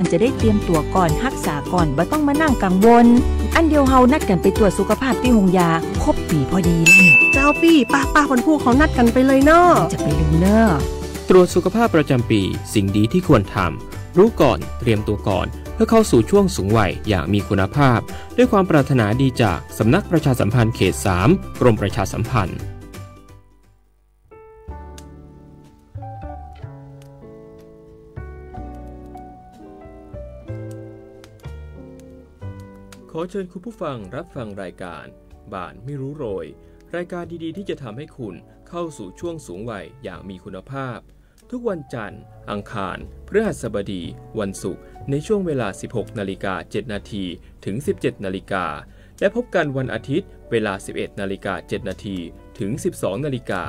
มันจะได้เตรียมตัวก่อนรักษาก่อนบ่ต้องมานั่งกังวล อันเดียวเฮานัดกันไปตรวจสุขภาพที่หงยาครบปีพอดีแล้วเยเจ้าปีป้าป้าคนพูดเขานัดกันไปเลยเนาะจะไปลืมเนอะตรวจสุขภาพประจำปี สิ่งดีที่ควรทำรู้ก่อนเตรียมตัวก่อน เพื่อเข้าสู่ช่วงสูงวัยอย่างมีคุณภาพ ด้วยความปรารถนาดีจากสำนักประชาสัมพันธ์เขต3กรมประชาสัมพันธ์ขอเชิญคุณผู้ฟังรับฟังรายการบานไม่รู้โรย รายการดีๆ ที่จะทำให้คุณเข้าสู่ช่วงสูงวัยอย่างมีคุณภาพ ทุกวันจันทร์ อังคารพฤหัสบดี วันศุกร์ในช่วงเวลา 16 นาฬิกา 7 นาทีถึง 17 นาฬิกาและพบกันวันอาทิตย์เวลา 11 นาฬิกา 7นาทีถึง 12นาฬิกา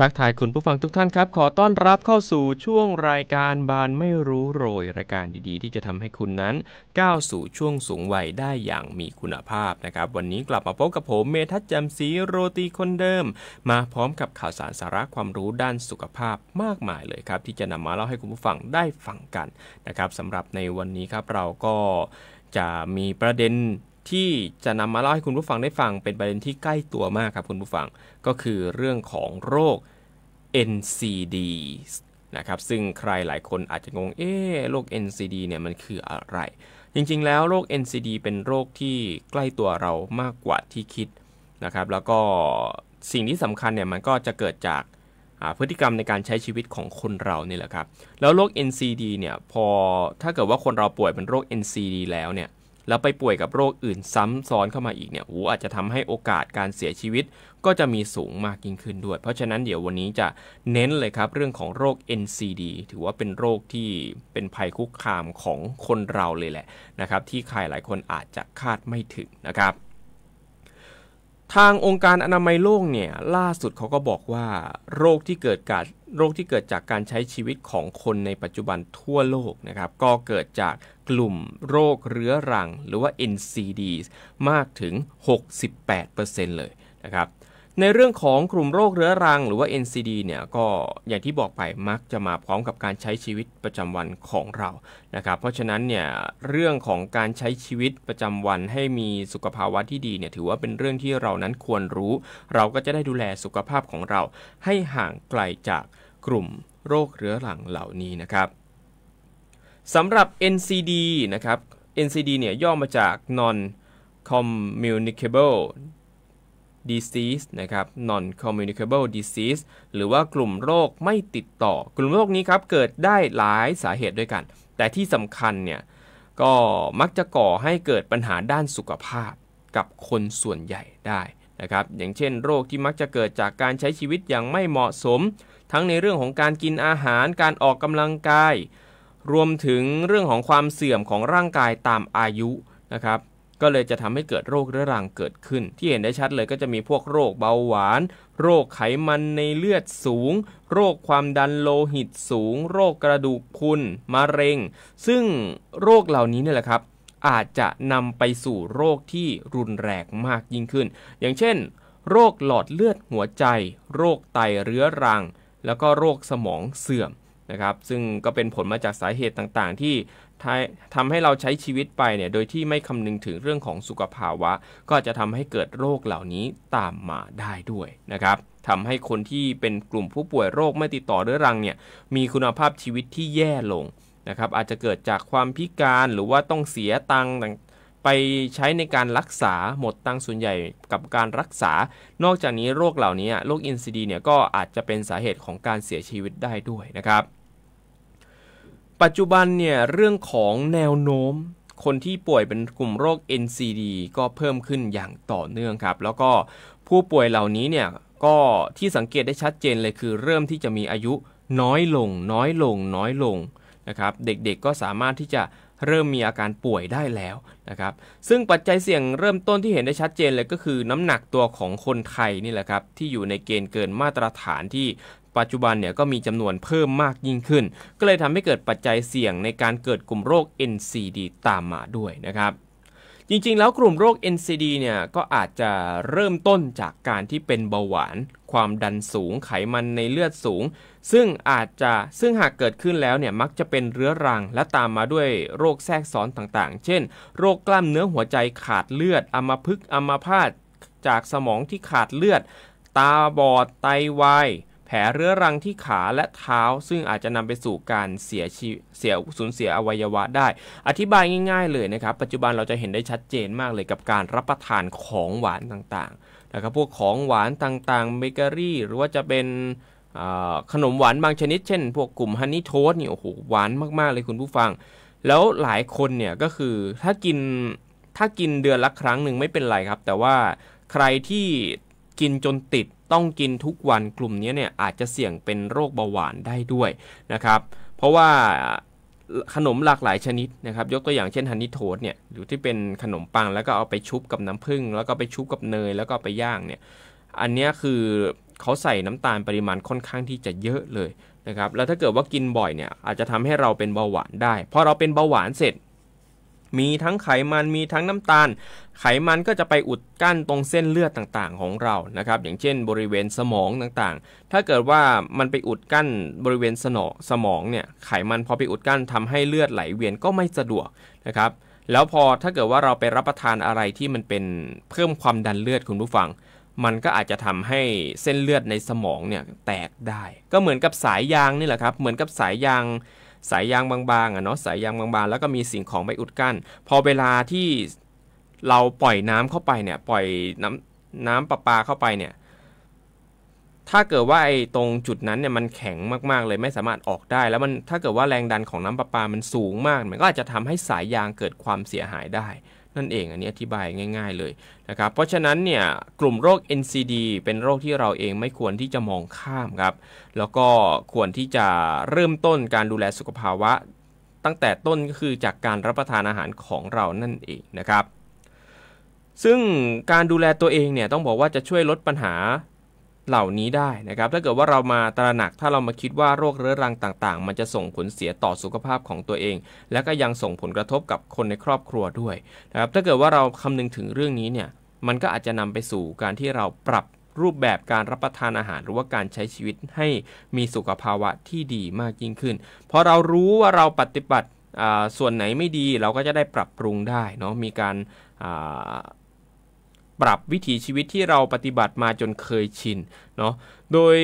ทักทายคุณผู้ฟังทุกท่านครับ ขอต้อนรับเข้าสู่ช่วงรายการบานไม่รู้โรยรายการดีๆที่จะทำให้คุณนั้นก้าวสู่ช่วงสูงวัยได้อย่างมีคุณภาพนะครับ วันนี้กลับมาพบกับผมเมทัศจำศรีโรตีคนเดิม มาพร้อมกับข่าวสารสาระความรู้ด้านสุขภาพมากมายเลยครับ ที่จะนำมาเล่าให้คุณผู้ฟังได้ฟังกันนะครับสำหรับในวันนี้ครับเราก็จะมีประเด็นที่จะนำมาเล่าให้คุณผู้ฟังได้ฟังเป็นประเด็นที่ใกล้ตัวมากครับคุณผู้ฟังก็คือเรื่องของโรค NCD นะครับซึ่งใครหลายคนอาจจะงงเอ๊โรค NCD เนี่ยมันคืออะไร จริงๆแล้วโรค NCD เป็นโรคที่ใกล้ตัวเรามากกว่าที่คิดนะครับแล้วก็สิ่งที่สำคัญเนี่ยมันก็จะเกิดจากพฤติกรรมในการใช้ชีวิตของคนเราเนี่ยแหละครับแล้วโรค NCD เนี่ยพอถ้าเกิดว่าคนเราป่วยเป็นโรค NCD แล้วเนี่ยแล้วไปป่วยกับโรคอื่นซ้ำซ้อนเข้ามาอีกเนี่ย โอ้อาจจะทำให้โอกาสการเสียชีวิตก็จะมีสูงมากยิ่งขึ้นด้วย เพราะฉะนั้นเดี๋ยววันนี้จะเน้นเลยครับเรื่องของโรค NCD ถือว่าเป็นโรคที่เป็นภัยคุกคามของคนเราเลยแหละนะครับ ที่ใครหลายคนอาจจะคาดไม่ถึงนะครับทางองค์การอนามัยโลกเนี่ย ล่าสุดเขาก็บอกว่า โรคที่เกิดการโรคที่เกิดจากการใช้ชีวิตของคนในปัจจุบันทั่วโลกนะครับ ก็เกิดจากกลุ่มโรคเรื้อรังหรือว่า NCD มากถึง 68%เลยนะครับในเรื่องของกลุ่มโรคเรื้อรัง หรือว่า NCD เนี่ยก็อย่างที่บอกไปมักจะมาพร้อมกับการใช้ชีวิตประจำวันของเรา นะครับ เพราะฉะนั้นเนี่ยเรื่องของการใช้ชีวิตประจำวันให้มีสุขภาวะที่ดีเนี่ยถือว่าเป็นเรื่องที่เรานั้นควรรู้ เราก็จะได้ดูแลสุขภาพของเราให้ห่างไกลจากกลุ่มโรคเรื้อรังเหล่านี้นะครับสำหรับ NCD นะครับ NCD เนี่ยย่อมาจาก non communicable disease นะครับ non communicable disease หรือว่ากลุ่มโรคไม่ติดต่อ กลุ่มโรคนี้ครับเกิดได้หลายสาเหตุด้วยกัน แต่ที่สำคัญเนี่ย ก็มักจะก่อให้เกิดปัญหาด้านสุขภาพกับคนส่วนใหญ่ได้นะครับ อย่างเช่นโรคที่มักจะเกิดจากการใช้ชีวิตอย่างไม่เหมาะสม ทั้งในเรื่องของการกินอาหาร การออกกำลังกาย รวมถึงเรื่องของความเสื่อมของร่างกายตามอายุนะครับก็เลยจะทำให้เกิดโรคเรื้อรังเกิดขึ้น ที่เห็นได้ชัดเลยก็จะมีพวกโรคเบาหวาน โรคไขมันในเลือดสูง โรคความดันโลหิตสูง โรคกระดูกพุนมะเร็ง ซึ่งโรคเหล่านี้เนี่ยแหละครับ อาจจะนำไปสู่โรคที่รุนแรงมากยิ่งขึ้น อย่างเช่น โรคหลอดเลือดหัวใจ โรคไตเรื้อรัง แล้วก็โรคสมองเสื่อมนะครับ ซึ่งก็เป็นผลมาจากสาเหตุต่างๆที่ทำให้เราใช้ชีวิตไปเนี่ย โดยที่ไม่คำนึงถึงเรื่องของสุขภาวะ ก็จะทำให้เกิดโรคเหล่านี้ตามมาได้ด้วยนะครับทำให้คนที่เป็นกลุ่มผู้ป่วยโรคไม่ติดต่อเรื้อรังเนี่ย มีคุณภาพชีวิตที่แย่ลงนะครับอาจจะเกิดจากความพิการหรือว่าต้องเสียตังค์ไปใช้ในการรักษาหมดตังส่วนใหญ่กับการรักษา นอกจากนี้โรคเหล่านี้โรคอินซีดีเนี่ยก็อาจจะเป็นสาเหตุของการเสียชีวิตได้ด้วยนะครับปัจจุบันเนี่ยเรื่องของแนวโน้ม คนที่ป่วยเป็นกลุ่มโรค NCD ก็เพิ่มขึ้นอย่างต่อเนื่องครับ แล้วก็ผู้ป่วยเหล่านี้เนี่ยก็ที่สังเกตได้ชัดเจนเลยคือ เริ่มที่จะมีอายุน้อยลง น้อยลง น้อยลงนะครับเด็กๆก็สามารถที่จะเริ่มมีอาการป่วยได้แล้วนะครับซึ่งปัจจัยเสี่ยงเริ่มต้นที่เห็นได้ชัดเจนเลย ก็คือน้ำหนักตัวของคนไทยนี่แหละครับที่อยู่ในเกณฑ์เกินมาตรฐานที่ปัจจุบันเนี่ยก็มีจำนวนเพิ่มมากยิ่งขึ้น ก็เลยทำให้เกิดปัจจัยเสี่ยงในการเกิดกลุ่มโรค NCD ตามมาด้วยนะครับ จริงๆ แล้วกลุ่มโรค NCD เนี่ย ก็อาจจะเริ่มต้นจากการที่เป็นเบาหวาน ความดันสูงไขมันในเลือดสูง ซึ่งอาจจะซึ่งหากเกิดขึ้นแล้วเนี่ยมักจะเป็นเรื้อรัง และตามมาด้วยโรคแทรกซ้อนต่างๆ เช่น โรคกล้ามเนื้อหัวใจขาดเลือดอัมพฤกษ์อัมพาตจากสมองที่ขาดเลือดตาบอดไตาวายแผลเรื้อรังที่ขาและเท้าซึ่งอาจจะนำไปสู่การเสียชีเสียสูญเสียอวัยวะได้ อธิบายง่าย ๆเลยนะครับ ปัจจุบันเราจะเห็นได้ชัดเจนมากเลยกับการรับประทานของหวานต่างๆนะครับพวกของหวานต่าง ๆเบเกอรี่หรือว่าจะเป็นขนมหวานบางชนิดเช่นพวกกลุ่มฮันนี่โทสนี่โอ้โหหวานมากๆ เลยคุณผู้ฟัง แล้วหลายคนเนี่ยก็คือ ถ้ากินถ้ากินเดือนละครั้งหนึ่งไม่เป็นไรครับ แต่ว่าใครที่กินจนติดต้องกินทุกวันกลุ่มนี้เนี่ยอาจจะเสี่ยงเป็นโรคเบาหวานได้ด้วยนะครับ เพราะว่าขนมหลากหลายชนิดนะครับ ยกตัวอย่างเช่นฮันนี่โทสเนี่ยหรือที่เป็นขนมปังแล้วก็เอาไปชุบกับน้ำผึ้งแล้วก็ไปชุบกับเนยแล้วก็ไปย่างเนี่ยอันนี้คือเขาใส่น้ำตาลปริมาณค่อนข้างที่จะเยอะเลยนะครับแล้วถ้าเกิดว่ากินบ่อยเนี่ยอาจจะทำให้เราเป็นเบาหวานได้พอเราเป็นเบาหวานเสร็จมีทั้งไขมันมีทั้งน้ำตาล ไขมันก็จะไปอุดกั้นตรงเส้นเลือดต่างๆ ของเรานะครับ อย่างเช่นบริเวณสมองต่างๆ ถ้าเกิดว่ามันไปอุดกั้นบริเวณสนอสมองเนี่ยไขมันพอไปอุดกั้นทำให้เลือดไหลเวียนก็ไม่สะดวกนะครับ แล้วพอถ้าเกิดว่าเราไปรับประทานอะไรที่มันเป็นเพิ่มความดันเลือดคุณผู้ฟัง มันก็อาจจะทำให้เส้นเลือดในสมองเนี่ยแตกได้ ก็เหมือนกับสายยางนี่แหละครับเหมือนกับสายยางสายยางบางๆอ่ะเนาะสายยางบางๆ แล้วก็มีสิ่งของไปอุดกั้นพอเวลาที่เราปล่อยน้ำเข้าไปเนี่ยปล่อยน้ำน้ำประปาเข้าไปเนี่ยถ้าเกิดว่าไอ้ตรงจุดนั้นเนี่ยมันแข็งมากๆเลยไม่สามารถออกได้แล้วมันถ้าเกิดว่าแรงดันของน้ำประปามันสูงมากมันก็อาจจะทำให้สายยางเกิดความเสียหายได้นั่นเองอันนี้อธิบายง่ายๆเลยนะครับเพราะฉะนั้นเนี่ยกลุ่มโรค NCD เป็นโรคที่เราเองไม่ควรที่จะมองข้ามครับแล้วก็ควรที่จะเริ่มต้นการดูแลสุขภาวะตั้งแต่ต้นก็คือจากการรับประทานอาหารของเรานั่นเองนะครับซึ่งการดูแลตัวเองเนี่ย ต้องบอกว่าจะช่วยลดปัญหาเหล่านี้ได้นะครับถ้าเกิดว่าเรามาตระหนักถ้าเรามาคิดว่าโรคเรื้อรังต่างๆ มันจะส่งผลเสียต่อสุขภาพของตัวเอง และก็ยังส่งผลกระทบกับคนในครอบครัวด้วยนะครับถ้าเกิดว่าเราคำนึงถึงเรื่องนี้เนี่ยมันก็อาจจะนำไปสู่การที่เราปรับรูปแบบการรับประทานอาหาร หรือว่าการใช้ชีวิตให้มีสุขภาวะที่ดีมากยิ่งขึ้นพอเรารู้ว่าเราปฏิบัติส่วนไหนไม่ดี เราก็จะได้ปรับปรุงได้เนาะมีการปรับวิถีชีวิตที่เราปฏิบัติมาจนเคยชินเนาะ โดย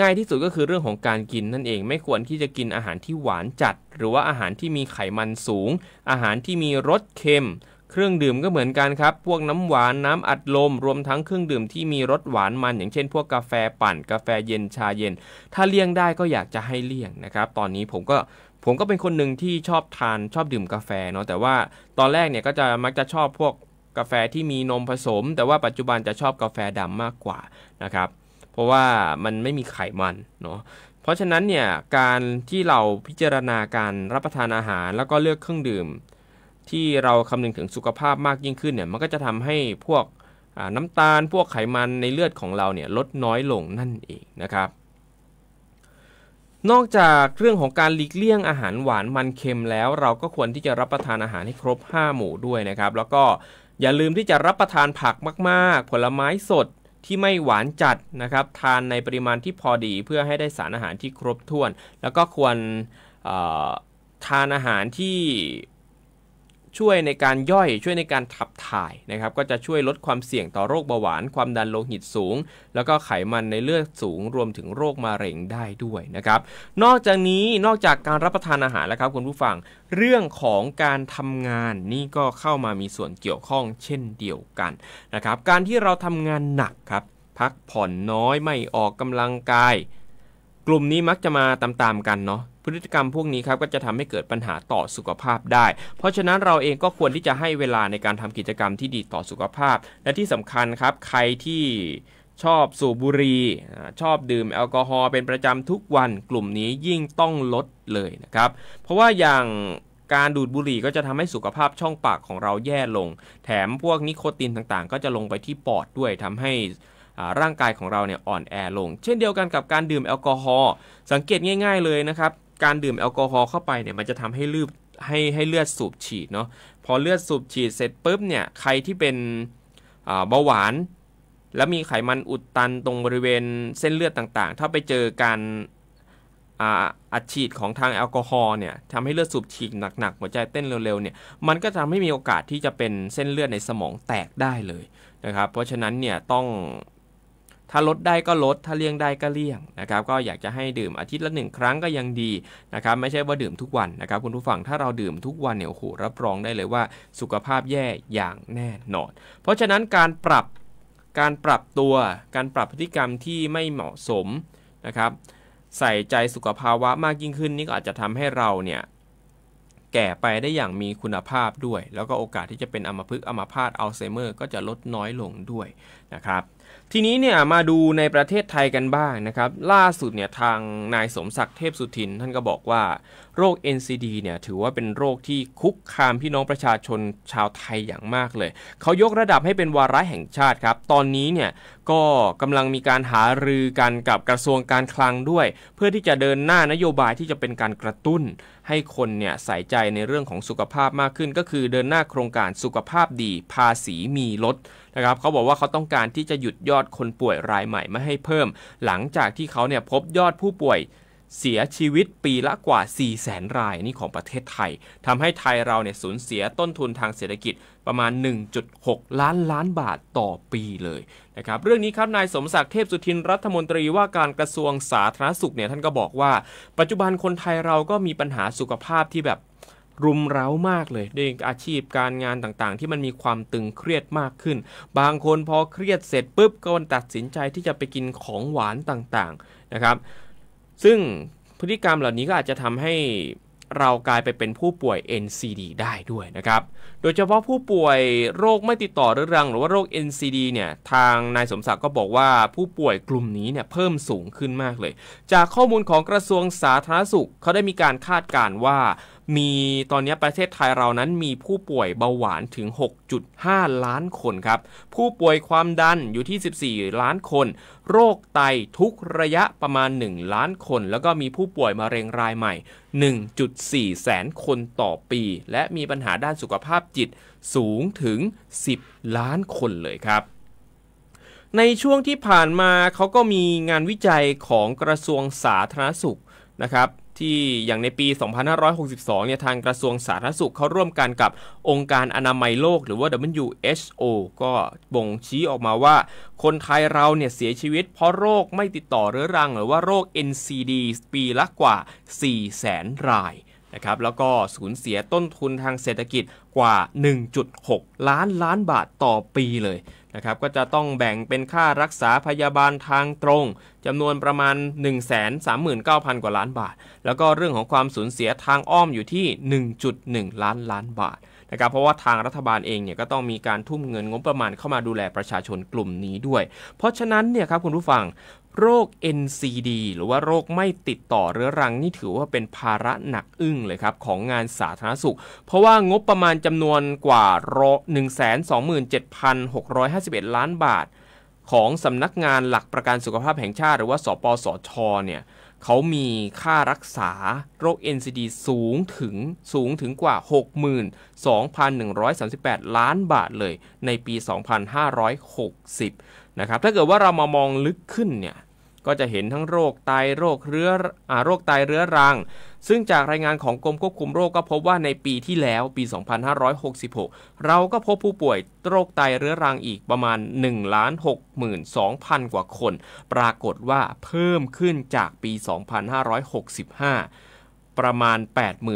ง่ายที่สุดก็คือเรื่องของการกินนั่นเอง ไม่ควรที่จะกินอาหารที่หวานจัด หรือว่าอาหารที่มีไขมันสูง อาหารที่มีรสเค็ม เครื่องดื่มก็เหมือนกันครับพวกน้ำหวานน้ำอัดลม รวมทั้งเครื่องดื่มที่มีรสหวานมัน อย่างเช่น พวกกาแฟปั่นกาแฟเย็นชาเย็น ถ้าเลี่ยงได้ก็อยากจะให้เลี่ยงนะครับตอนนี้ผมก็ผมก็เป็นคนหนึ่งที่ชอบทาน ชอบดื่มกาแฟเนาะแต่ว่าตอนแรกเนี่ยก็จะมักจะชอบพวกกาแฟที่มีนมผสม แต่ว่าปัจจุบันจะชอบกาแฟดำมากกว่านะครับ เพราะว่ามันไม่มีไขมันเนาะเพราะฉะนั้นเนี่ย การที่เราพิจารณาการรับประทานอาหาร แล้วก็เลือกเครื่องดื่ม ที่เราคำนึงถึงสุขภาพมากยิ่งขึ้นเนี่ยมันก็จะทำให้พวกน้ำตาลพวกไขมันในเลือดของเราเนี่ยลดน้อยลงนั่นเองนะครับ นอกจากเรื่องของการหลีกเลี่ยงอาหารหวานมันเค็มแล้ว เราก็ควรที่จะรับประทานอาหารให้ครบ 5 หมู่ด้วยนะครับ แล้วก็อย่าลืมที่จะรับประทานผักมากๆ ผลไม้สดที่ไม่หวานจัดนะครับ ทานในปริมาณที่พอดีเพื่อให้ได้สารอาหารที่ครบถ้วน แล้วก็ควรทานอาหารที่ช่วยในการย่อยช่วยในการขับถ่ายนะครับก็จะช่วยลดความเสี่ยงต่อโรคเบาหวานความดันโลหิตสูง แล้วก็ไขมันในเลือดสูงรวมถึงโรค มะเร็งได้ด้วยนะครับ นอกจากนี้นอกจากการรับประทานอาหารแล้วครับคุณผู้ฟังเรื่องของการทำงานนี่ก็เข้ามามีส่วนเกี่ยวข้องเช่นเดียวกันนะครับ การที่เราทำงานหนักครับพักผ่อนน้อยไม่ออกกำลังกาย กลุ่มนี้มักจะมาตามๆกันเนาะพฤติกรรมพวกนี้ครับก็จะทำให้เกิดปัญหาต่อสุขภาพได้ เพราะฉะนั้นเราเองก็ควรที่จะให้เวลาในการทำกิจกรรมที่ดีต่อสุขภาพ และที่สำคัญครับ ใครที่ชอบสูบบุหรี่ชอบดื่มแอลกอฮอล์เป็นประจำทุกวันกลุ่มนี้ยิ่งต้องลดเลยนะครับ เพราะว่าอย่างการดูดบุหรี่ ก็จะทำให้สุขภาพช่องปากของเราแย่ลง แถมพวกนิโคตินต่าง ๆ ก็จะลงไปที่ปอดด้วยทำให้ร่างกายของเราเนี่ยอ่อนแอลง เช่นเดียวกันกับการดื่มแอลกอฮอล์สังเกตง่าย ๆ เลยนะครับการดื่มแอลกอฮอล์เข้าไปเนี่ยมันจะทำให้ลืบให้ให้เลือดสูบฉีดเนาะพอเลือดสูบฉีดเสร็จปุ๊บเนี่ยใครที่เป็นเบาหวาน แล้วมีไขมันอุดตันตรงบริเวณเส้นเลือดต่าง ๆ ถ้าไปเจอการอัดฉีดของทางแอลกอฮอล์เนี่ยทำให้เลือดสูบฉีดหนักๆหัวใจเต้นเร็วๆเนี่ยมันก็ทำให้มีโอกาสที่จะเป็นเส้นเลือดในสมองแตกได้เลยนะครับเพราะฉะนั้นเนี่ยต้องถ้าลดได้ก็ลด ถ้าเลี่ยง ได้ก็เลี่ยงนะครับ ก็อยากจะให้ดื่มอาทิตย์ละหนึ่งครั้งก็ยังดีนะครับ ไม่ใช่ว่าดื่มทุกวันนะครับ คุณผู้ฟัง ถ้าเราดื่มทุกวันเนี่ย โอ้โห รับรองได้เลยว่าสุขภาพแย่อย่างแน่นอน เพราะฉะนั้นการปรับ การปรับตัว การปรับพฤติกรรมที่ไม่เหมาะสมนะครับ ใส่ใจสุขภาวะมากยิ่งขึ้น นี่ก็อาจจะทำให้เราเนี่ยแก่ไปได้อย่างมีคุณภาพด้วย แล้วก็โอกาสที่จะเป็น อัมพฤกษ์ อัมพาตอัลไซเมอร์ก็จะลดน้อยลงด้วยนะครับทีนี้เนี่ยมาดูในประเทศไทยกันบ้างนะครับ ล่าสุดเนี่ยทางนายสมศักดิ์เทพสุทินท่านก็บอกว่า โรค NCD เนี่ยถือว่าเป็นโรคที่คุกคามพี่น้องประชาชนชาวไทยอย่างมากเลย เขายกระดับให้เป็นวาระแห่งชาติครับ ตอนนี้เนี่ยก็กำลังมีการหารือกันกับกระทรวงการคลังด้วย เพื่อที่จะเดินหน้านโยบายที่จะเป็นการกระตุ้น ให้คนเนี่ยใส่ใจในเรื่องของสุขภาพมากขึ้น ก็คือเดินหน้าโครงการสุขภาพดี ภาษีมีลดนะครับเขาบอกว่าเขาต้องการที่จะหยุดยอดคนป่วยรายใหม่ไม่ให้เพิ่ม หลังจากที่เขาเนี่ยพบยอดผู้ป่วยเสียชีวิตปีละกว่า 4 0 0สนรายนี่ของประเทศไทยทำให้ไทยเราเนี่ยสูญเสียต้นทุนทางเศรษฐกิจประมาณ 1.6 ล้านล้านบาทต่อปีเลยนะครับเรื่องนี้ครับนายสมศักดิ์เทพสุทินรัฐมนตรีว่าการกระทรวงสาธารณสุขเนี่ยท่านก็บอกว่า ปัจจุบันคนไทยเราก็มีปัญหาสุขภาพที่แบบรุมเร้ามากเลยด้วยอาชีพการงานต่างๆ ที่มันมีความตึงเครียดมากขึ้น บางคนพอเครียดเสร็จปุ๊บก็ตัดสินใจที่จะไปกินของหวานต่างๆนะครับซึ่งพฤติกรรมเหล่านี้ก็อาจจะทำให้เรากลายไปเป็นผู้ป่วย NCD ได้ด้วยนะครับ โดยเฉพาะผู้ป่วยโรคไม่ติดต่อเรื้อรังหรือว่าโรค NCD เนี่ย ทางนายสมศักดิ์ก็บอกว่าผู้ป่วยกลุ่มนี้เนี่ยเพิ่มสูงขึ้นมากเลย จากข้อมูลของกระทรวงสาธารณสุขเขาได้มีการคาดการณ์ว่ามีตอนนี้ประเทศไทยเรานั้นมีผู้ป่วยเบาหวานถึง 6.5 ล้านคนครับ ผู้ป่วยความดันอยู่ที่ 14 ล้านคน โรคไตทุกระยะประมาณ 1 ล้านคน แล้วก็มีผู้ป่วยมะเร็งรายใหม่ 1.4แสนคนต่อปี และมีปัญหาด้านสุขภาพจิตสูงถึง 10 ล้านคนเลยครับ ในช่วงที่ผ่านมาเขาก็มีงานวิจัยของกระทรวงสาธารณสุขนะครับที่อย่างในปี 2562 เนี่ยทางกระทรวงสาธารณสุขเขาร่วมกันกับองค์การอนามัยโลกหรือว่า WHO ก็บ่งชี้ออกมาว่า คนไทยเราเนี่ยเสียชีวิตเพราะโรคไม่ติดต่อเรื้อรัง หรือว่าโรค NCD ปีละกว่า 400,000 รายนะครับแล้วก็สูญเสียต้นทุนทางเศรษฐกิจกว่า 1.6 ล้านล้านบาทต่อปีเลยะครับก็จะต้องแบ่งเป็นค่ารักษาพยาบาลทางตรงจำนวนประมาณ 139,000 กว่าล้านบาท แล้วก็เรื่องของความสูญเสียทางอ้อมอยู่ที่ 1.1 ล้านล้านบาทนะครับเพราะว่าทางรัฐบาลเองเนี่ยก็ต้องมีการทุ่มเงินงบประมาณเข้ามาดูแลประชาชนกลุ่มนี้ด้วย เพราะฉะนั้นเนี่ยครับคุณผู้ฟังโรค NCD หรือว่าโรคไม่ติดต่อเรื้อรังนี่ถือว่าเป็นภาระหนักอึ้งเลยครับ ของงานสาธารณสุข เพราะว่างบประมาณจำนวนกว่า 127,651 ล้านบาท ของสำนักงานหลักประกันสุขภาพแห่งชาติ หรือว่าสปสช เนี่ยเขามีค่ารักษาโรค NCD สูงถึงสูงถึงกว่า 62,138 ล้านบาทเลยในปี 2560นะครับ ถ้าเกิดว่าเรามามองลึกขึ้นเนี่ยก็จะเห็นทั้งโรคไตโรคเรื้อโรคไตเรื้อรัง ซึ่งจากรายงานของกรมควบคุมโรคก็พบว่าในปีที่แล้วปี 2566 เราก็พบผู้ป่วยโรคไตเรื้อรังอีกประมาณ 1 62,000 กว่าคน ปรากฏว่าเพิ่มขึ้นจากปี 2565 ประมาณ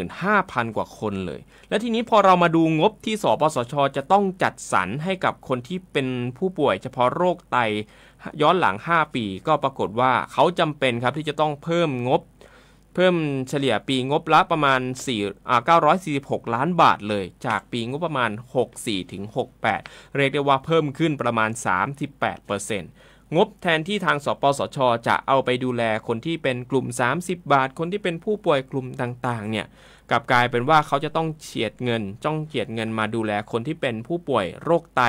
85,000 กว่าคนเลย และทีนี้พอเรามาดูงบที่สปสช จะต้องจัดสรรให้กับคนที่เป็นผู้ป่วยเฉพาะโรคไตย้อนหลัง 5 ปีก็ปรากฏว่าเขาจำเป็นครับที่จะต้องเพิ่มงบ เพิ่มเฉลี่ยปีงบละประมาณ4อ่า946 ล้านบาทเลย จากปีงบประมาณ64ถึง68เรียกได้ว่าเพิ่มขึ้นประมาณ 38%งบแทนที่ทางสปสชจะเอาไปดูแลคนที่เป็นกลุ่ม 30 บาทคนที่เป็นผู้ป่วยกลุ่มต่างๆ เนี่ยกลับกลายเป็นว่าเขาจะต้องเฉียดเงินจ้องเฉียดเงินมาดูแลคนที่เป็นผู้ป่วยโรคไต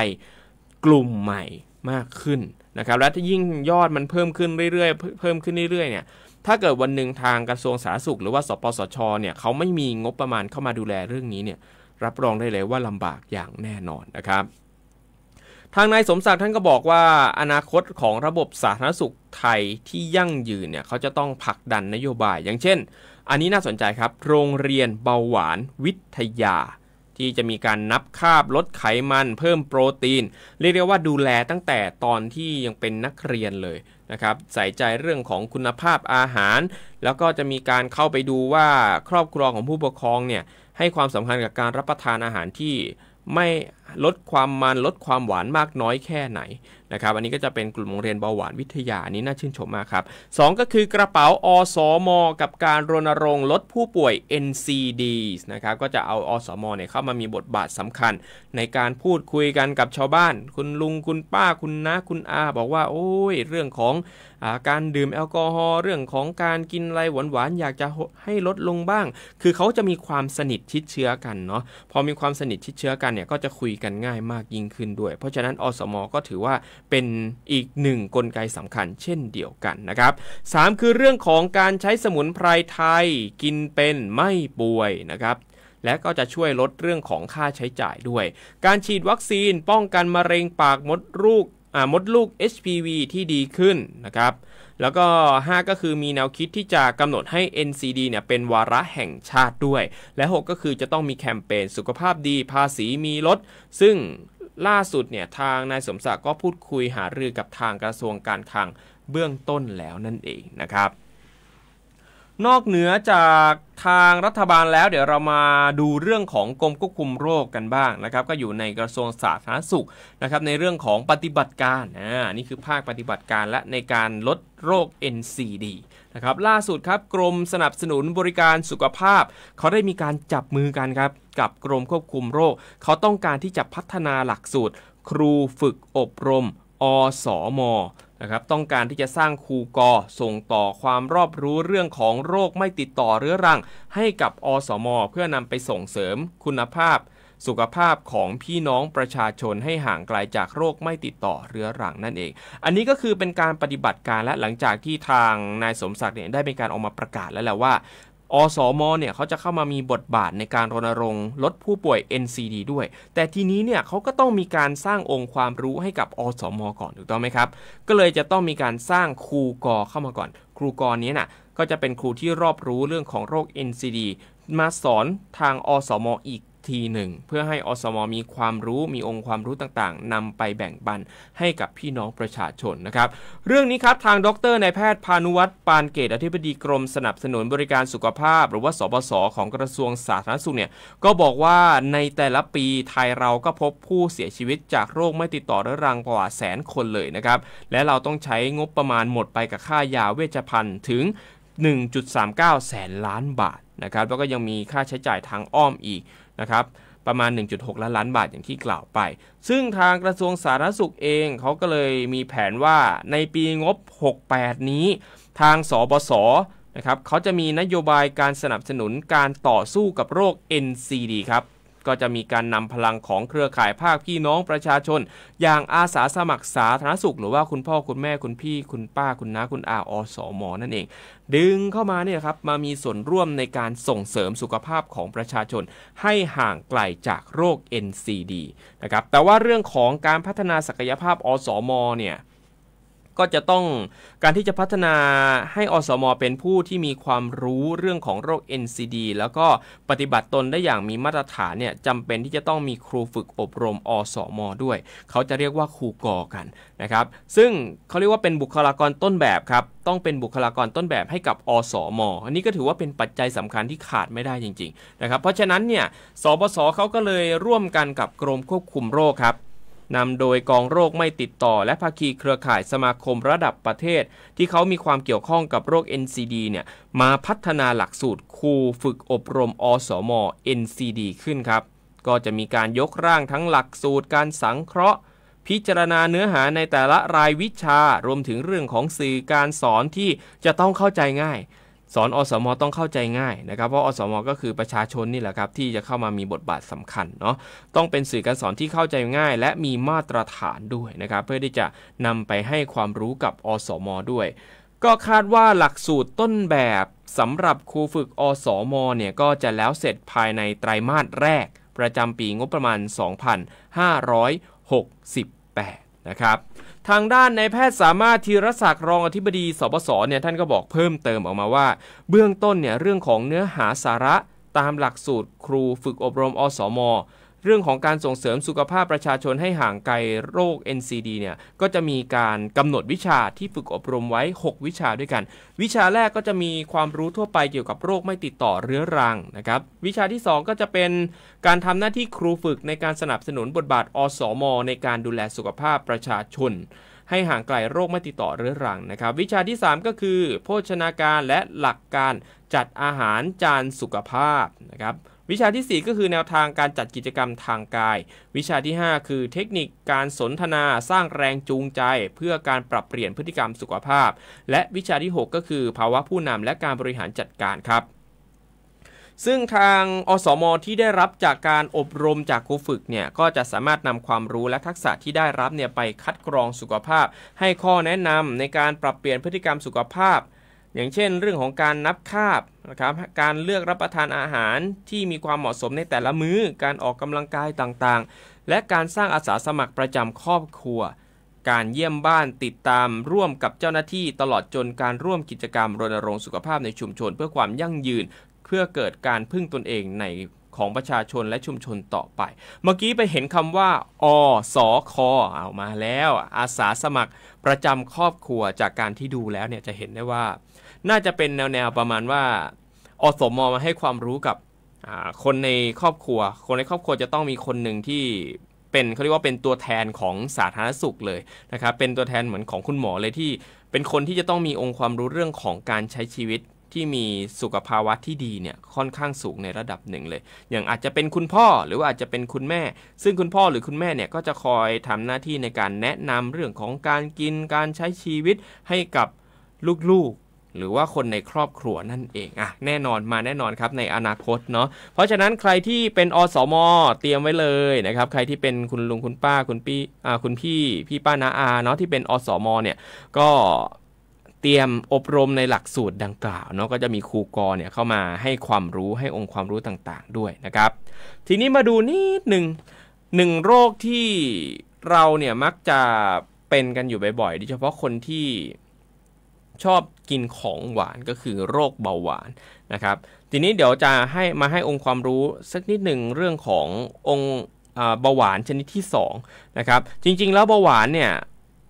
กลุ่มใหม่มากขึ้นนะครับและถ้ายิ่งยอดมันเพิ่มขึ้นเรื่อยๆเพิ่มขึ้นเรื่อยๆเนี่ยถ้าเกิดวันหนึ่งทางกระทรวงสาธารณสุข หรือว่า สปสชเนี่ยเขาไม่มีงบประมาณเข้ามาดูแลเรื่องนี้เนี่ยรับรองได้เลยว่าลำบากอย่างแน่นอนนะครับ ทางนายสมศักดิ์ท่านก็บอกว่า อนาคตของระบบสาธารณสุขไทยที่ยั่งยืนเนี่ยเขาจะต้องผลักดันนโยบาย อย่างเช่น อันนี้น่าสนใจครับโรงเรียนเบาหวานวิทยาที่จะมีการนับคาบ ลดไขมัน เพิ่มโปรตีน เรียกได้ว่าดูแลตั้งแต่ตอนที่ยังเป็นนักเรียนเลยนะครับใส่ใจเรื่องของคุณภาพอาหาร แล้วก็จะมีการเข้าไปดูว่าครอบครัวของผู้ปกครองเนี่ยให้ความสำคัญกับการรับประทานอาหารที่ไม่ลดความมันลดความหวานมากน้อยแค่ไหนนะครับอันนี้ก็จะเป็นกลุ่มโรงเรียนเบาหวานวิทยานี้น่าชื่นชมมากครับสก็คือกระเป๋าอสม กับการรณรงค์ลดผู้ป่วย NCD นะครับก็จะเอาอสมเนี่ยเข้ามามีบทบาทสำคัญในการพูดคุยกันกับชาวบ้าน คุณลุงคุณป้าคุณนะ้าคุณอาบอกว่าโอ้ย เรื่องของการดื่มแอลกอฮอล์เรื่องของการกินอะไรหวานๆอยากจะให้ลดลงบ้าง คือเขาจะมีความสนิทชิดเชื้อกันเนาะพอมีความสนิทชิดเชื้อกันเนี่ยก็จะคุยกันง่ายมากยิ่งขึ้นด้วย เพราะฉะนั้นอสมอก็ถือว่าเป็นอีกหนึ่งกลไกสำคัญเช่นเดียวกันนะครับ3คือเรื่องของการใช้สมุนไพรไทยกินเป็นไม่ป่วยนะครับและก็จะช่วยลดเรื่องของค่าใช้จ่ายด้วย การฉีดวัคซีนป้องกันมะเร็งปากมดลูกมดลูก HPV ที่ดีขึ้นนะครับ แล้วก็ 5 ก็คือมีแนวคิดที่จะกำหนดให้ NCD เนี่ยเป็นวาระแห่งชาติด้วย และ 6 ก็คือจะต้องมีแคมเปญสุขภาพดีภาษีมีลด ซึ่งล่าสุดเนี่ยทางนายสมศักดิ์ก็พูดคุยหารือกับทางกระทรวงการคลังเบื้องต้นแล้วนั่นเองนะครับนอกเหนือจากทางรัฐบาลแล้วเดี๋ยวเรามาดูเรื่องของกรมควบคุมโรคกันบ้างนะครับก็อยู่ในกระทรวงสาธารณสุขนะครับในเรื่องของปฏิบัติการอ่านี่คือภาคปฏิบัติการและในการลดโรค NCD นะครับล่าสุดครับกรมสนับสนุนบริการสุขภาพ เขาได้มีการจับมือกันครับกับกรมควบคุมโรค เขาต้องการที่จะพัฒนาหลักสูตร ครูฝึกอบรมอสอมะครับต้องการที่จะสร้างครูกอส่งต่อความรอบรู้เรื่องของโรคไม่ติดต่อเรื้อรัง ให้กับ อสมเพื่อนำไปส่งเสริมคุณภาพ สุขภาพของพี่น้องประชาชนให้ห่างไกลาจากโรคไม่ติดต่อเรื้อรัง นั่นเอง อันนี้ก็คือเป็นการปฏิบัติการและหลังจากที่ทางนายสมศักดิ์เนี่ยได้เป็นการออกมาประกาศแล้วแหละว่าอสอมเนี่ยเขาจะเข้ามามีบทบาทในการรณรงค์ ลดผู้ป่วย NCD ด้วย แต่ทีนี้เนี่ยเขาก็ต้องมีการสร้างองค์ความรู้ให้กับอสอมก่อนถูกต้องไหมครับก็เลยจะต้องมีการสร้างครูกอเข้ามาก่อน ครูกอนี้นะ่ะก็จะเป็นครูที่รอบรู้เรื่องของโรค NCD มาสอนทางอสอมอีกทีหนึ่งเพื่อให้อสมมีความรู้มีองค์ความรู้ต่างๆ นำไปแบ่งปันให้กับพี่น้องประชาชนนะครับ เรื่องนี้ครับ ทางดรนายแพทย์พานุวัตรปานเกตอธิบดีกรมสนับสนุนบริการสุขภาพ หรือว่าสบศของกระทรวงสาธารณสุขเนี่ย ก็บอกว่าในแต่ละปีไทยเราก็พบผู้เสียชีวิตจากโรคไม่ติดต่อเรื้อรังกว่าแสนคนเลยนะครับและเราต้องใช้งบประมาณหมดไปกับค่ายาเวชภัณฑ์ถึง 1.39แสนล้านบาทนะครับแล้วก็ยังมีค่าใช้จ่ายทางอ้อมอีกนะครับ ประมาณ 1.6 ล้านล้านบาทอย่างที่กล่าวไป ซึ่งทางกระทรวงสาธารณสุขเองเขาก็เลยมีแผนว่าในปีงบ 68 นี้ ทางสบศนะครับเขาจะมีนโยบายการสนับสนุนการต่อสู้กับโรค NCD ครับก็จะมีการนำพลังของเครือข่ายภาคพี่น้องประชาชน อย่างอาสาสมัครสาธารณสุขหรือว่าคุณพ่อคุณแม่คุณพี่คุณป้าคุณน้า คุณอา อสอมอนั่นเอง ดึงเข้ามาเนี่ยครับ มามีส่วนร่วมในการส่งเสริมสุขภาพของประชาชน ให้ห่างไกลจากโรค NCD นะครับแต่ว่าเรื่องของการพัฒนาศักยภาพอสอมอเนี่ยก็จะต้องการที่จะพัฒนาให้อสม เป็นผู้ที่มีความรู้เรื่องของโรค NCD แล้วก็ปฏิบัติตนได้อย่างมีมาตรฐานเนี่ยจำเป็นที่จะต้องมีครูฝึกอบรม อสมด้วย เขาจะเรียกว่าครูกอกันนะครับ ซึ่งเขาเรียกว่าเป็นบุคลากรต้นแบบครับต้องเป็นบุคลากรต้นแบบให้กับอสมอันนี้ก็ถือว่าเป็นปัจจัยสำคัญที่ขาดไม่ได้จริงๆนะครับเพราะฉะนั้นเนี่ยสบศเขาก็เลยร่วมกันกับกรมควบคุมโรคครับนำโดยกองโรคไม่ติดต่อ และภาคีเครือข่ายสมาคมระดับประเทศ ที่เขามีความเกี่ยวข้องกับโรค NCD เนี่ยมาพัฒนาหลักสูตรครูฝึกอบรมอสม NCD ขึ้นครับ ก็จะมีการยกร่างทั้งหลักสูตรการสังเคราะห์ พิจารณาเนื้อหาในแต่ละรายวิชารวมถึงเรื่องของสื่อการสอนที่จะต้องเข้าใจง่ายสอนอสมต้องเข้าใจง่ายนะครับเพราะอสมก็คือประชาชนนี่แหละครับที่จะเข้ามามีบทบาทสำคัญเนาะต้องเป็นสื่อการสอนที่เข้าใจง่ายและมีมาตรฐานด้วยนะครับ เพื่อที่จะนำไปให้ความรู้กับอสมด้วย ก็คาดว่าหลักสูตรต้นแบบสำหรับครูฝึกอสมเนี่ยก็จะแล้วเสร็จภายในไตรมาสแรกประจำปีงบประมาณ 2568 นะครับทางด้านในแพทย์สามารถธีรศักดิ์รองอธิบดีสบศเนี่ยท่านก็บอกเพิ่มเติมออกมาว่า เบื้องต้นเนี่ยเรื่องของเนื้อหาสาระ ตามหลักสูตรครูฝึกอบรมอสอมเรื่องของการส่งเสริมสุขภาพประชาชนให้ห่างไกลโรค NCD เนี่ยก็จะมีการกำหนดวิชาที่ฝึกอบรมไว้ 6 วิชาด้วยกัน วิชาแรกก็จะมีความรู้ทั่วไปเกี่ยวกับโรคไม่ติดต่อเรื้อรังนะครับ วิชาที่ 2 ก็จะเป็นการทำหน้าที่ครูฝึกในการสนับสนุนบทบาทอสอมในการดูแลสุขภาพประชาชน ให้ห่างไกลโรคไม่ติดต่อเรื้อรังนะครับ วิชาที่ 3 ก็คือ โภชนาการและหลักการจัดอาหารจานสุขภาพนะครับวิชาที่ 4 ก็คือแนวทางการจัดกิจกรรมทางกาย วิชาที่ 5 คือเทคนิคการสนทนาสร้างแรงจูงใจ เพื่อการปรับเปลี่ยนพฤติกรรมสุขภาพ และวิชาที่ 6 ก็คือภาวะผู้นำและการบริหารจัดการครับ ซึ่งทางอสม ที่ได้รับจากการอบรมจากครูฝึกเนี่ยก็จะสามารถนำความรู้และทักษะที่ได้รับเนี่ยไปคัดกรองสุขภาพ ให้ข้อแนะนำในการปรับเปลี่ยนพฤติกรรมสุขภาพอย่างเช่นเรื่องของการนับคาบนะครับ การเลือกรับประทานอาหารที่มีความเหมาะสมในแต่ละมือ้อ การออกกำลังกายต่างๆ และการสร้างอาสาสมัครประจำครอบครัว การเยี่ยมบ้านติดตามร่วมกับเจ้าหน้าที่ตลอดจนการร่วมกิจกรรมรณรงค์สุขภาพในชุมชน เพื่อความยั่งยืน เพื่อเกิดการพึ่งตนเองในของประชาชนและชุมชนต่อไป เมื่อกี้ไปเห็นคำว่า อสอคอเอามาแล้ว อาสาสมัครประจำครอบครัวจากการที่ดูแล้วเนี่ยจะเห็นได้ว่าน่าจะเป็นแนวๆประมาณว่า อสมมมาให้ความรู้กับคนในครอบครัว คนในครอบครัวจะต้องมีคนหนึ่งที่เป็นเขาเรียกว่าเป็นตัวแทนของสาธารณสุขเลยนะครับเป็นตัวแทนเหมือนของคุณหมอเลยที่ เป็นคนที่จะต้องมีองค์ความรู้เรื่องของการใช้ชีวิตที่มีสุขภาวะที่ดีเนี่ยค่อนข้างสูงในระดับหนึ่งเลยอย่างอาจจะเป็นคุณพ่อหรือว่าอาจจะเป็นคุณแม่ ซึ่งคุณพ่อหรือคุณแม่เนี่ยก็จะคอยทำหน้าที่ในการแนะนำเรื่องของการกิน การใช้ชีวิตให้กับลูกๆหรือว่าคนในครอบครัวนั่นเองอ่ะแน่นอนมาแน่นอนครับในอนาคตเนาะเพราะฉะนั้นใครที่เป็นอสมอเตรียมไว้เลยนะครับใครที่เป็นคุณลุงคุณป้าคุณพี่อ่าคุณพี่พี่ป้านาอาเนาะที่เป็นอสมอเนี่ยก็เตรียมอบรมในหลักสูตรดังกล่าวเนาะก็จะมีครูกรเนี่ยเข้ามาให้ความรู้ให้องค์ความรู้ต่างๆ ด้วยนะครับทีนี้มาดูนิดหนึ่งหนึ่งโรคที่เราเนี่ยมักจะเป็นกันอยู่บ่อยๆโดยเฉพาะคนที่ชอบกินของหวานก็คือโรคเบาหวานนะครับ ทีนี้เดี๋ยวจะให้มาให้องค์ความรู้สักนิดหนึ่งเรื่องขององค์เบาหวานชนิดที่2นะครับ จริง ๆ แล้วเบาหวานเนี่ย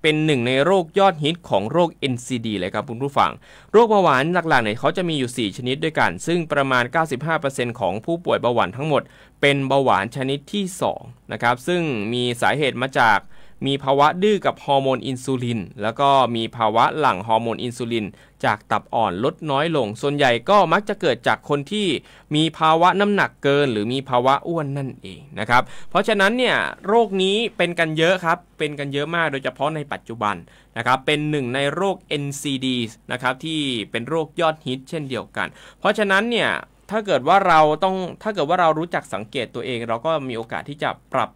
เป็นหนึ่งในโรคยอดฮิตของโรค NCD เลยครับคุณผู้ฟัง โรคเบาหวานหลักๆเนี่ยเขาจะมีอยู่ 4 ชนิดด้วยกัน ซึ่งประมาณ 95%ของผู้ป่วยเบาหวานทั้งหมดเป็นเบาหวานชนิดที่2นะครับ ซึ่งมีสาเหตุมาจากมีภาวะดื้อกับฮอร์โมนอินซูลินแล้วก็มีภาวะหลั่งฮอร์โมนอินซูลินจากตับอ่อนลดน้อยลง ส่วนใหญ่ก็มักจะเกิดจากคนที่มีภาวะน้ำหนักเกิน หรือมีภาวะอ้วนนั่นเองนะครับเพราะฉะนั้นเนี่ยโรคนี้เป็นกันเยอะครับเป็นกันเยอะมากโดยเฉพาะในปัจจุบันนะครับเป็นหนึ่งในโรค NCD นะครับที่เป็นโรคยอดฮิตเช่นเดียวกัน เพราะฉะนั้นเนี่ยถ้าเกิดว่าเราต้องถ้าเกิดว่าเรารู้จักสังเกตตัวเอง เราก็มีโอกาสที่จะปรับ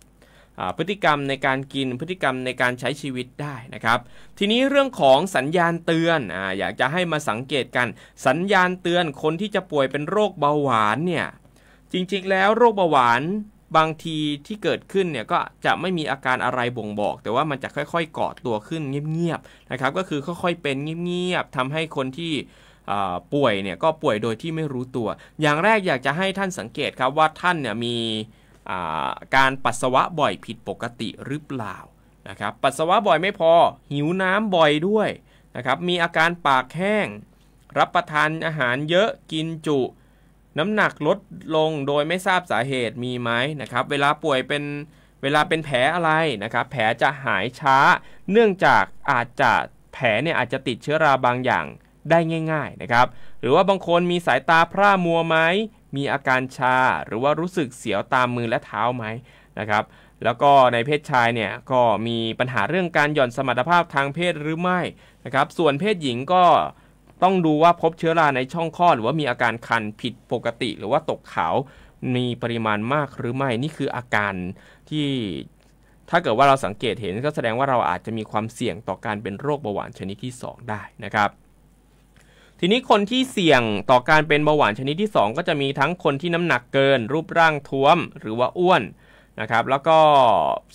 พฤติกรรมในการกินพฤติกรรมในการใช้ชีวิตได้นะครับ ทีนี้เรื่องของสัญญาณเตือนออยากจะให้มาสังเกตกัน สัญญาณเตือน คนที่จะป่วยเป็นโรคเบาหวานเนี่ยจริงๆแล้วโรคเบาหวานบางทีที่เกิดขึ้นเนี่ยก็จะไม่มีอาการอะไรบ่งบอก แต่ว่ามันจะค่อยๆเกาะตัวขึ้นเงียบๆนะครับ ก็คือค่อยๆเป็นเงียบๆ ทำให้คนที่ป่วยเนี่ยก็ป่วยโดยที่ไม่รู้ตัว อย่างแรกอยากจะให้ท่านสังเกตครับว่าท่านเนี่ยมีการปัสสาวะบ่อยผิดปกติหรือเปล่านะครับปัสสาวะบ่อยไม่พอ หิวน้ำบ่อยด้วยนะครับมีอาการปากแห้ง รับประทานอาหารเยอะกินจุ น้ำหนักลดลงโดยไม่ทราบสาเหตุมีไหมนะครับเวลาป่วยเป็นเวลาเป็นแผลอะไรนะครับแผลจะหายช้า เนื่องจากอาจจะแผลเนี่ยอาจจะติดเชื้อราบางอย่างได้ง่ายๆนะครับหรือว่าบางคนมีสายตาพร่ามัวไหมมีอาการชาหรือว่ารู้สึกเสียวตามมือและเท้าไหมนะครับ แล้วก็ในเพศชายเนี่ยก็มีปัญหาเรื่องการหย่อนสมรรถภาพทางเพศหรือไม่นะครับ ส่วนเพศหญิงก็ต้องดูว่าพบเชื้อราในช่องคลอดหรือว่ามีอาการคันผิดปกติ หรือว่าตกขาวมีปริมาณมากหรือไม่นี่คืออาการที่ถ้าเกิดว่าเราสังเกตเห็นก็แสดงว่าเราอาจจะมีความเสี่ยงต่อการเป็นโรคเบาหวานชนิดที่ 2 ได้นะครับทีนี้คนที่เสี่ยงต่อการเป็นเบาหวานชนิดที่ 2 ก็จะมีทั้งคนที่น้ำหนักเกิน รูปร่างท้วมหรือว่าอ้วนนะครับแล้วก็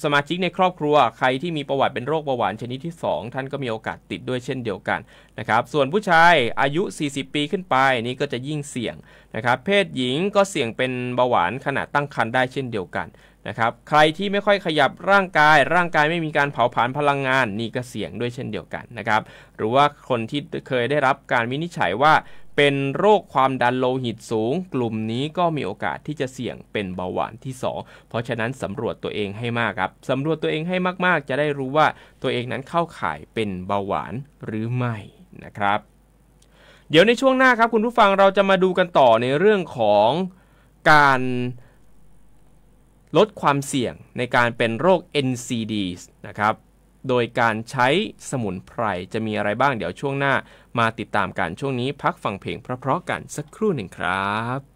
สมาชิกในครอบครัว ใครที่มีประวัติเป็นโรคเบาหวานชนิดที่ 2 ท่านก็มีโอกาสติดด้วยเช่นเดียวกันนะครับส่วนผู้ชายอายุ 40 ปีขึ้นไปนี่ก็จะยิ่งเสี่ยงนะครับเพศหญิงก็เสี่ยงเป็นเบาหวานขณะตั้งครรภ์ได้เช่นเดียวกันนะครับใครที่ไม่ค่อยขยับร่างกาย ร่างกายไม่มีการเผาผลาญพลังงาน นี่ก็เสี่ยงด้วยเช่นเดียวกันนะครับ หรือว่าคนที่เคยได้รับการวินิจฉัยว่าเป็นโรคความดันโลหิตสูง กลุ่มนี้ก็มีโอกาสที่จะเสี่ยงเป็นเบาหวานที่ 2 เพราะฉะนั้นสำรวจตัวเองให้มากครับสำรวจตัวเองให้มากๆจะได้รู้ว่าตัวเองนั้นเข้าข่ายเป็นเบาหวานหรือไม่นะครับ เดี๋ยวในช่วงหน้าครับคุณผู้ฟังเราจะมาดูกันต่อในเรื่องของการลดความเสี่ยงในการเป็นโรค NCD นะครับ โดยการใช้สมุนไพรจะมีอะไรบ้างเดี๋ยวช่วงหน้า มาติดตามกันช่วงนี้พักฟังเพลงเพราะๆกันสักครู่หนึ่งครับ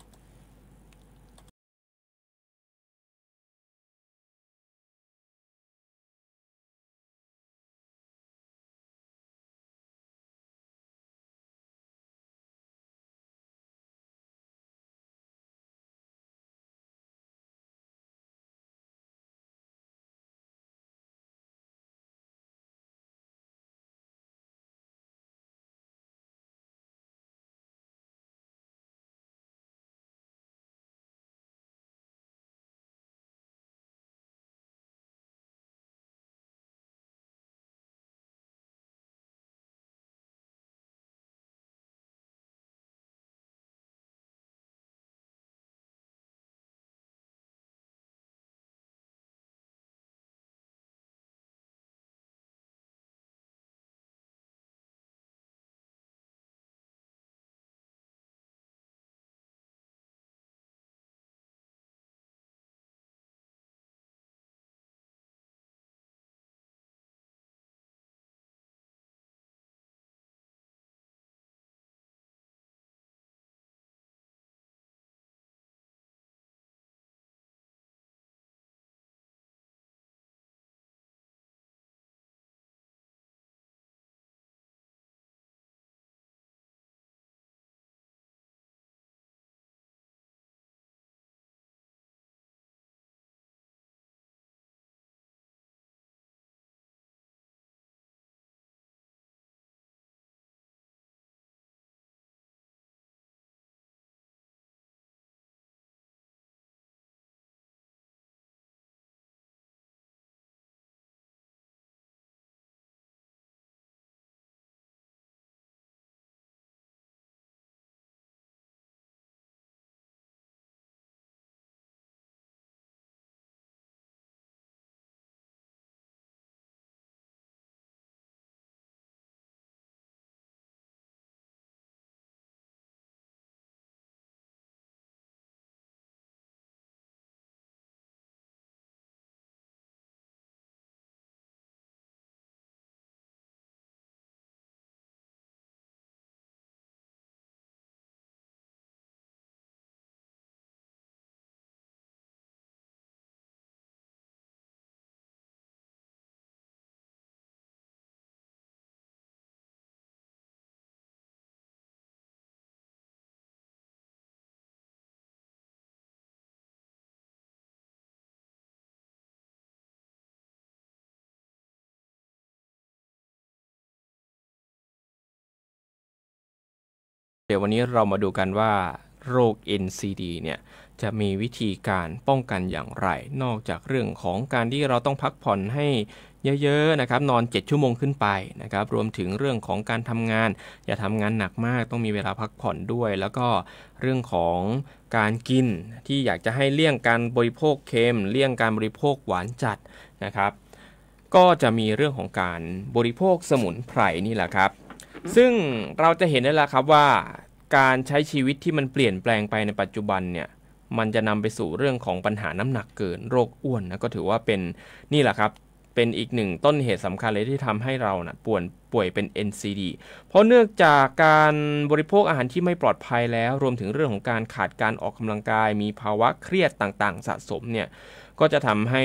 เดี๋ยววันนี้เรามาดูกันว่าโรค NCD เนี่ย จะมีวิธีการป้องกันอย่างไร นอกจากเรื่องของการที่เราต้องพักผ่อนให้เยอะ ๆนะครับ นอน7ชั่วโมงขึ้นไปนะครับ รวมถึงเรื่องของการทำงานอย่าทำงานหนักมากต้องมีเวลาพักผ่อนด้วย แล้วก็เรื่องของการกินที่อยากจะให้เลี่ยงการบริโภคเค็มเลี่ยงการบริโภคหวานจัดนะครับ ก็จะมีเรื่องของการบริโภคสมุนไพรนี่แหละครับซึ่งเราจะเห็นได้แล้วครับว่า การใช้ชีวิตที่มันเปลี่ยนแปลงไปในปัจจุบันเนี่ย มันจะนำไปสู่เรื่องของปัญหาน้ำหนักเกินโรคอ้วนนะก็ถือว่าเป็นนี่แหละครับเป็นอีกหนึ่งต้นเหตุสำคัญเลยที่ทำให้เรานะป่วนป่วยเป็น NCD เพราะเนื่องจากการบริโภคอาหารที่ไม่ปลอดภัยแล้ว รวมถึงเรื่องของการขาดการออกกำลังกาย มีภาวะเครียดต่างๆ สะสมเนี่ยก็จะทำให้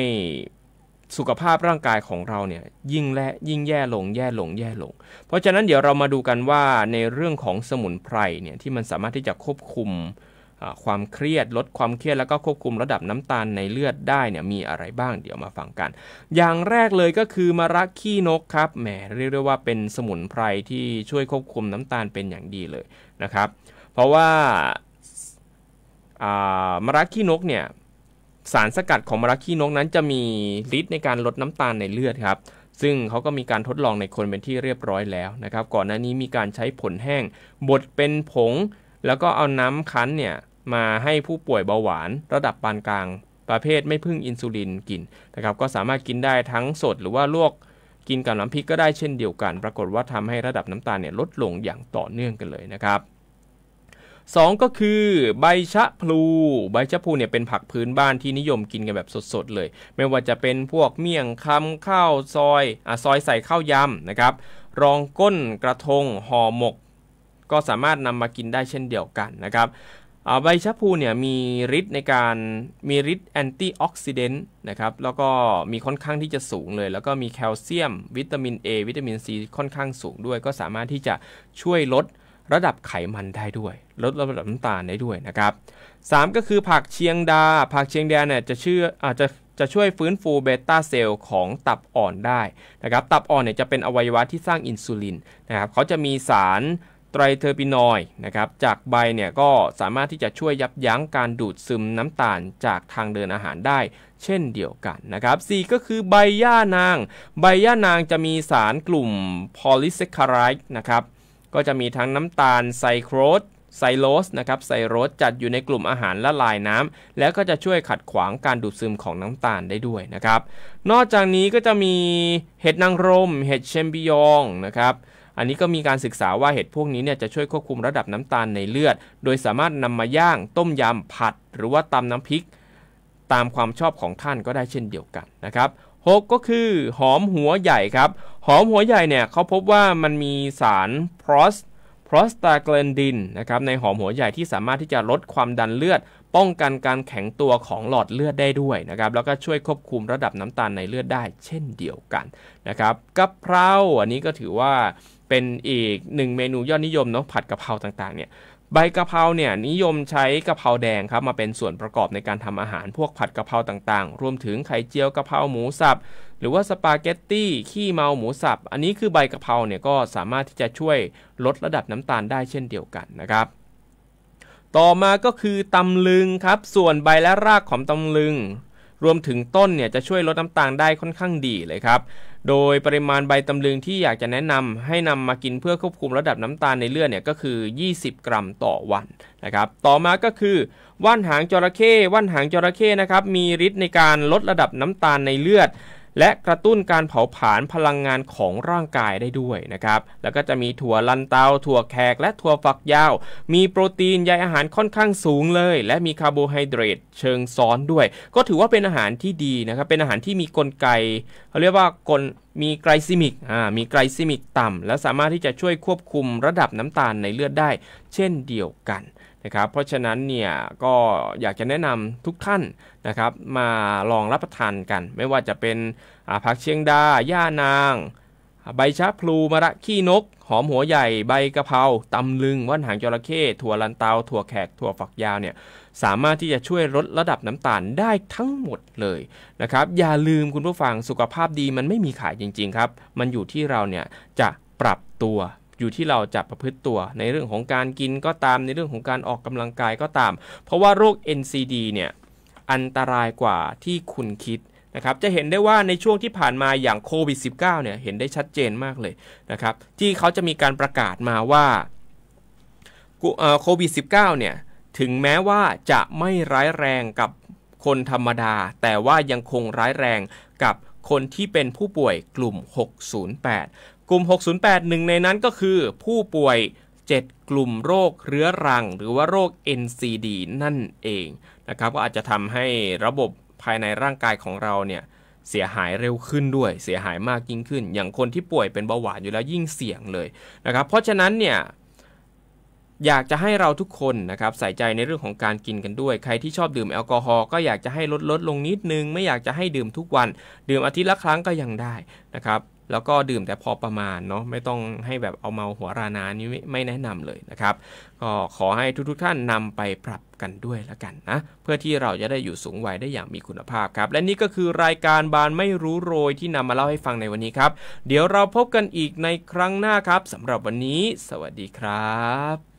สุขภาพร่างกายของเราเนี่ยยิ่งและยิ่งแย่ลงแย่ลงแย่ลง เพราะฉะนั้นเดี๋ยวเรามาดูกันว่าในเรื่องของสมุนไพรเนี่ยที่มันสามารถที่จะควบคุมความเครียดลดความเครียดแล้วก็ควบคุมระดับน้ำตาลในเลือดได้เนี่ยมีอะไรบ้างเดี๋ยวมาฟังกัน อย่างแรกเลยก็คือมะระขี้นกครับแหมเรียกได้ว่าเป็นสมุนไพรที่ช่วยควบคุมน้ำตาลเป็นอย่างดีเลยนะครับ เพราะว่ามะระขี้นกเนี่ยสารสกัดของมะระขี้นกนั้นจะมีฤทธิ์ในการลดน้ำตาลในเลือดครับ ซึ่งเขาก็มีการทดลองในคนเป็นที่เรียบร้อยแล้วนะครับก่อนหน้านี้มีการใช้ผลแห้ง บดเป็นผง แล้วก็เอาน้ำคั้นเนี่ยมาให้ผู้ป่วยเบาหวาน ระดับปานกลางประเภทไม่พึ่งอินซูลินกินนะครับก็สามารถกินได้ทั้งสดหรือว่าลวกกินกับน้ำพริกก็ได้เช่นเดียวกัน ปรากฏว่าทำให้ระดับน้ำตาลเนี่ยลดลงอย่างต่อเนื่องกันเลยนะครับสองก็คือใบชะพลู ใบชะพลูเนี่ยเป็นผักพื้นบ้านที่นิยมกินกันแบบสดๆเลย ไม่ว่าจะเป็นพวกเมี่ยงคำข้าวซอยอ่ะซอยใส่ข้าวยำนะครับ รองก้นกระทงห่อหมก ก็สามารถนำมากินได้เช่นเดียวกันนะครับใบชะพลูเนี่ยมีฤทธิ์ในการมีฤทธิ์แอนตี้ออกซิเดนต์นะครับ แล้วก็มีค่อนข้างที่จะสูงเลย แล้วก็มีแคลเซียมวิตามิน A วิตามิน C ค่อนข้างสูงด้วย ก็สามารถที่จะช่วยลดระดับไขมันได้ด้วย ลดระดับน้ำตาลได้ด้วยนะครับ 3 ก็คือผักเชียงดา ผักเชียงดาเนี่ยจะชื่ออาจจะจะช่วยฟื้นฟูเบต้าเซลล์ของตับอ่อนได้นะครับ ตับอ่อนเนี่ยจะเป็นอวัยวะที่สร้างอินซูลินนะครับเขาจะมีสารไตรเทอร์ปินอยนะครับ จากใบเนี่ยก็สามารถที่จะช่วยยับยั้งการดูดซึมน้ำตาลจากทางเดินอาหารได้ เช่นเดียวกันนะครับ4ก็คือใบหญ้านาง ใบหญ้านางจะมีสารกลุ่มโพลิเซคคารายนะครับก็จะมีทั้งน้ำตาลไซโครสไซโลสนะครับไซโรสจัดอยู่ในกลุ่มอาหารละลายน้ำแล้วก็จะช่วยขัดขวางการดูดซึมของน้ำตาลได้ด้วยนะครับ นอกจากนี้ก็จะมีเห็ดนางรม เห็ดเชมบิยองนะครับ อันนี้ก็มีการศึกษาว่าเห็ดพวกนี้เนี่ยจะช่วยควบคุมระดับน้ำตาลในเลือด โดยสามารถนำมาย่าง ต้มยำผัด หรือว่าตำน้ำพริก ตามความชอบของท่านก็ได้เช่นเดียวกันนะครับ6ก็คือ หอมหัวใหญ่ครับ หอมหัวใหญ่เนี่ยเขาพบว่ามันมีสารพรอสพรอสตาเกลนดินนะครับในหอมหัวใหญ่ที่สามารถที่จะลดความดันเลือด ป้องกันการแข็งตัวของหลอดเลือดได้ด้วยนะครับ แล้วก็ช่วยควบคุมระดับน้ำตาลในเลือดได้เช่นเดียวกันนะครับกะเพราอันนี้ก็ถือว่าเป็นอีกหนึ่งเมนูยอดนิยมเนาะผัดกะเพราต่างๆเนี่ยใบกะเพราเนี่ยนิยมใช้กะเพราแดงครับมาเป็นส่วนประกอบในการทำอาหารพวกผัดกะเพราต่างๆ รวมถึงไข่เจียวกะเพราหมูสับหรือว่าสปาเกตตี้ขี้เมาหมูสับอันนี้คือใบกะเพราเนี่ยก็สามารถที่จะช่วยลดระดับน้ำตาลได้เช่นเดียวกันนะครับ ต่อมาก็คือตำลึงครับ ส่วนใบและรากของตำลึง รวมถึงต้นเนี่ยจะช่วยลดน้ำตาลได้ค่อนข้างดีเลยครับโดยปริมาณใบตำลึงที่อยากจะแนะนำให้นำมากินเพื่อควบคุมระดับน้ำตาลในเลือดเนี่ยก็คือ 20 กรัมต่อวันนะครับ ต่อมาก็คือว่านหางจระเข้ ว่านหางจระเข้นะครับ มีฤทธิ์ในการลดระดับน้ำตาลในเลือดและกระตุ้นการเผาผลาญพลังงานของร่างกายได้ด้วยนะครับ แล้วก็จะมีถั่วลันเตาถั่วแขก และถั่วฝักยาว มีโปรตีนใยอาหารค่อนข้างสูงเลย และมีคาร์โบไฮเดรตเชิงซ้อนด้วย ก็ถือว่าเป็นอาหารที่ดีนะครับเป็นอาหารที่มีกลไกเขาเรียกว่ากลมีไกลซิมิกอ่ามีไกลซิมิกต่ำและสามารถที่จะช่วยควบคุมระดับน้ำตาลในเลือดได้ เช่นเดียวกันนะครับเพราะฉะนั้นเนี่ยก็อยากจะแนะนำทุกท่านนะครับมาลองรับประทานกันไม่ว่าจะเป็นผักเชียงดา ย่านาง ใบชะพลูมะระขี้นก หอมหัวใหญ่ใบกะเพราตำลึงว่านหางจระเข้ถั่วลันเตา ถั่วแขกถั่วฝักยาวเนี่ยสามารถที่จะช่วยลดระดับน้ำตาลได้ทั้งหมดเลยนะครับอย่าลืมคุณผู้ฟังสุขภาพดีมันไม่มีขายจริง ๆ ครับ มันอยู่ที่เราเนี่ยจะปรับตัวอยู่ที่เราจะประพฤติตัวในเรื่องของการกินก็ตามในเรื่องของการออกกำลังกายก็ตาม เพราะว่าโรค NCD เนี่ยอันตรายกว่าที่คุณคิดนะครับจะเห็นได้ว่าในช่วงที่ผ่านมาอย่างโควิด -19 เนี่ย เห็นได้ชัดเจนมากเลย นะครับ ที่เขาจะมีการประกาศมาว่าโควิด -19 เนี่ยถึงแม้ว่าจะไม่ร้ายแรงกับคนธรรมดา แต่ว่ายังคงร้ายแรงกับคนที่เป็นผู้ป่วยกลุ่ม 608 กลุ่ม 608หนึ่งในนั้นก็คือผู้ป่วย 7 กลุ่มโรคเรื้อรังหรือว่าโรค NCD นั่นเองนะครับก็อาจจะทำให้ระบบภายในร่างกายของเราเนี่ยเสียหายเร็วขึ้นด้วย เสียหายมากยิ่งขึ้น อย่างคนที่ป่วยเป็นเบาหวานอยู่แล้วยิ่งเสี่ยงเลยนะครับเพราะฉะนั้นเนี่ยอยากจะให้เราทุกคนนะครับใส่ใจในเรื่องของการกินกันด้วย ใครที่ชอบดื่มแอลกอฮอล์ก็อยากจะให้ลดลดลงนิดนึง ไม่อยากจะให้ดื่มทุกวัน ดื่มอาทิตย์ละครั้งก็ยังได้นะครับแล้วก็ดื่มแต่พอประมาณเนาะไม่ต้องให้แบบเอาเมาหัวรานานี้ไม่แนะนำเลยนะครับก็ขอให้ทุก ๆ ท่านนำไปปรับกันด้วยละกันนะ เพื่อที่เราจะได้อยู่สูงวัยได้อย่างมีคุณภาพครับ และนี่ก็คือรายการบานไม่รู้โรยที่นำมาเล่าให้ฟังในวันนี้ครับ เดี๋ยวเราพบกันอีกในครั้งหน้าครับ สำหรับวันนี้ สวัสดีครับ